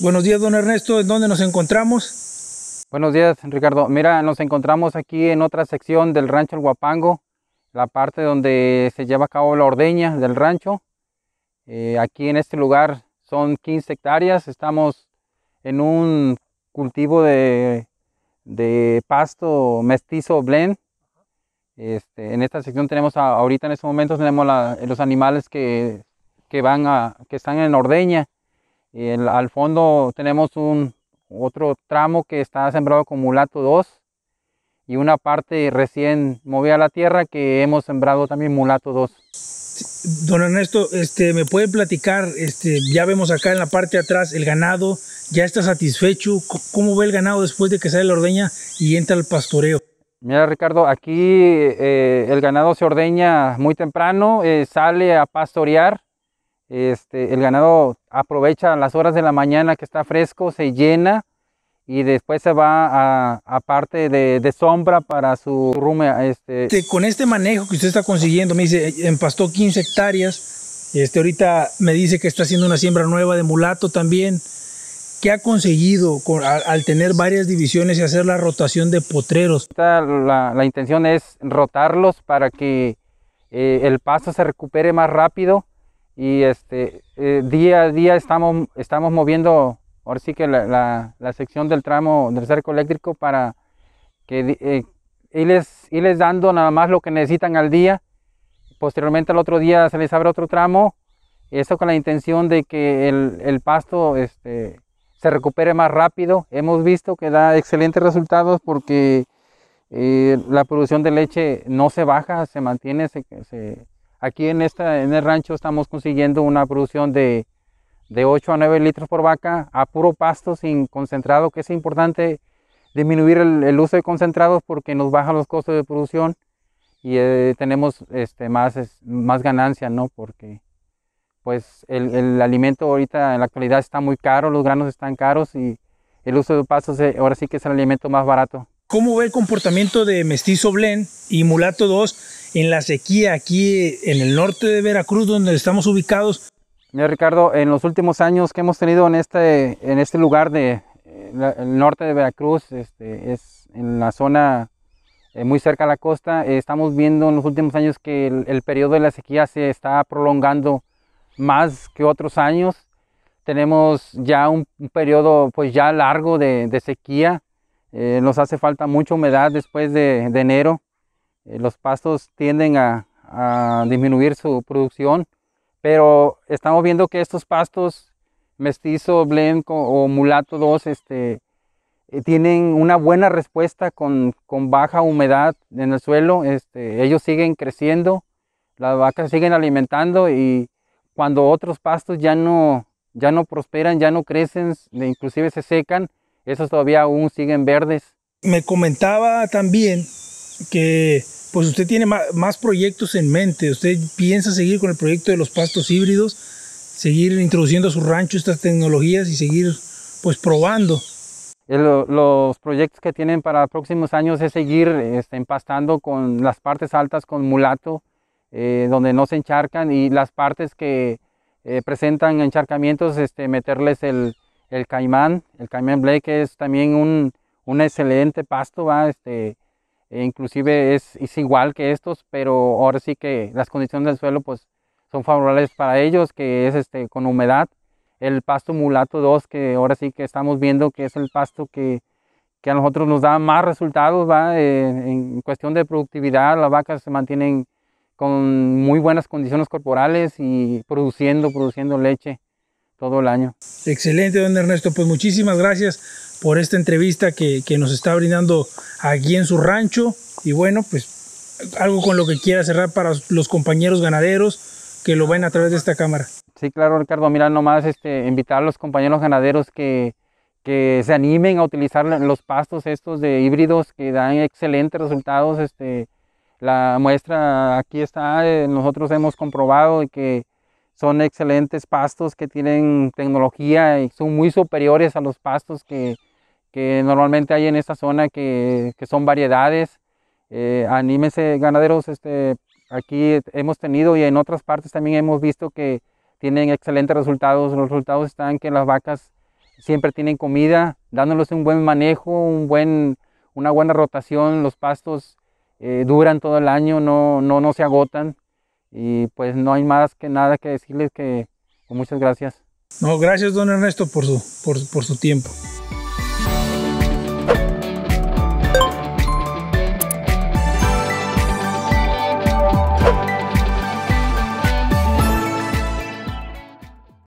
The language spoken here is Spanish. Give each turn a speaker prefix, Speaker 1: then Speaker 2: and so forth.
Speaker 1: Buenos días, don Ernesto. dónde nos encontramos?
Speaker 2: Buenos días, Ricardo. Mira, nos encontramos aquí en otra sección del rancho El Guapango, la parte donde se lleva a cabo la ordeña del rancho. Eh, aquí en este lugar son 15 hectáreas. Estamos en un cultivo de, pasto mestizo blend. Este, en esta sección tenemos ahorita en estos momentos tenemos los animales que, van a, que están en ordeña y al fondo tenemos un otro tramo que está sembrado con mulato 2 y una parte recién movida a la tierra que hemos sembrado también mulato 2.
Speaker 1: Don Ernesto, este, ¿me puede platicar? Este, ya vemos acá en la parte de atrás el ganado, ¿ya está satisfecho? ¿Cómo ve el ganado después de que sale la ordeña y entra al pastoreo?
Speaker 2: Mira Ricardo, aquí eh, el ganado se ordeña muy temprano, eh, sale a pastorear este, el ganado aprovecha las horas de la mañana que está fresco, se llena y después se va a, parte de, sombra para su rume. Este, con
Speaker 1: este manejo que usted está consiguiendo, me dice, empastó 15 hectáreas, este, ahorita me dice que está haciendo una siembra nueva de mulato también. ¿Qué ha conseguido al, tener varias divisiones y hacer la rotación de potreros?
Speaker 2: La, intención es rotarlos para que eh, el pasto se recupere más rápido y este, eh, día a día estamos, estamos moviendo, ahora sí que la, sección del tramo del cerco eléctrico para que eh, les irles, dando nada más lo que necesitan al día. Posteriormente al otro día se les abre otro tramo, eso con la intención de que el, pasto este, se recupere más rápido. Hemos visto que da excelentes resultados porque eh, la producción de leche no se baja, se mantiene, se Aquí en, esta, en el rancho estamos consiguiendo una producción de, de 8 a 9 litros por vaca a puro pasto sin concentrado, que es importante disminuir el, uso de concentrados porque nos baja los costos de producción y eh, tenemos este, más, más ganancia, ¿no? Porque pues el, el, alimento ahorita en la actualidad está muy caro, los granos están caros y el uso de pastos ahora sí que es el alimento más barato.
Speaker 1: ¿Cómo ve el comportamiento de Mestizo Blen y Mulato 2 en la sequía aquí eh, en el norte de
Speaker 2: Veracruz, donde estamos ubicados? Ricardo, en los últimos años que hemos tenido en este, en este lugar del eh, norte de Veracruz, este, es en la zona eh, muy cerca a la costa, estamos viendo en los últimos años que el, periodo de la sequía se está prolongando más que otros años. Tenemos ya un, periodo pues ya largo de sequía eh, nos hace falta mucha humedad después de, enero. Eh, los pastos tienden a, disminuir su producción, pero estamos viendo que estos pastos mestizo, blenco o mulato 2 este, eh, tienen una buena respuesta con, con, baja humedad en el suelo. Este, ellos siguen creciendo, las vacas siguen alimentando y cuando otros pastos ya no, ya no prosperan, ya no crecen, inclusive se secan, esos todavía aún siguen verdes.
Speaker 1: Me comentaba también que pues usted tiene más proyectos en mente, usted piensa seguir con el proyecto de los pastos híbridos, seguir introduciendo a su rancho estas tecnologías y seguir pues probando.
Speaker 2: Eh, los proyectos que tienen para próximos años es seguir este, empastando con las partes altas con mulato, eh, donde no se encharcan y las partes que eh, presentan encharcamientos, este, meterles el, el caimán, el caimán Blake es también un, excelente pasto, ¿va? Este, e inclusive es, igual que estos, pero ahora sí que las condiciones del suelo pues son favorables para ellos, que es este, con humedad. El pasto mulato 2, que ahora sí que estamos viendo que es el pasto que, a nosotros nos da más resultados, ¿va? Eh, en cuestión de productividad, las vacas se mantienen con muy buenas condiciones corporales y produciendo, produciendo leche todo el año.
Speaker 1: Excelente, don Ernesto. Pues muchísimas gracias por esta entrevista que, nos está brindando aquí en su rancho. Y bueno, pues algo con lo que quiera cerrar para los compañeros ganaderos que lo ven a través de esta cámara.
Speaker 2: Sí, claro, Ricardo. Mira, nomás este, invitar a los compañeros ganaderos que, se animen a utilizar los pastos estos de híbridos que dan excelentes resultados. Este, la muestra aquí está, eh, nosotros hemos comprobado que son excelentes pastos que tienen tecnología y son muy superiores a los pastos que, normalmente hay en esta zona, que, son variedades. Eh, ganaderos, este, aquí hemos tenido y en otras partes también hemos visto que tienen excelentes resultados. Los resultados están que las vacas siempre tienen comida, dándoles un buen manejo, un buen, una buena rotación, los pastos eh, duran todo el año, no, no, no se agotan. Y pues no hay más que nada que decirles que pues, muchas gracias.
Speaker 1: No, gracias don Ernesto por su, por, por su tiempo.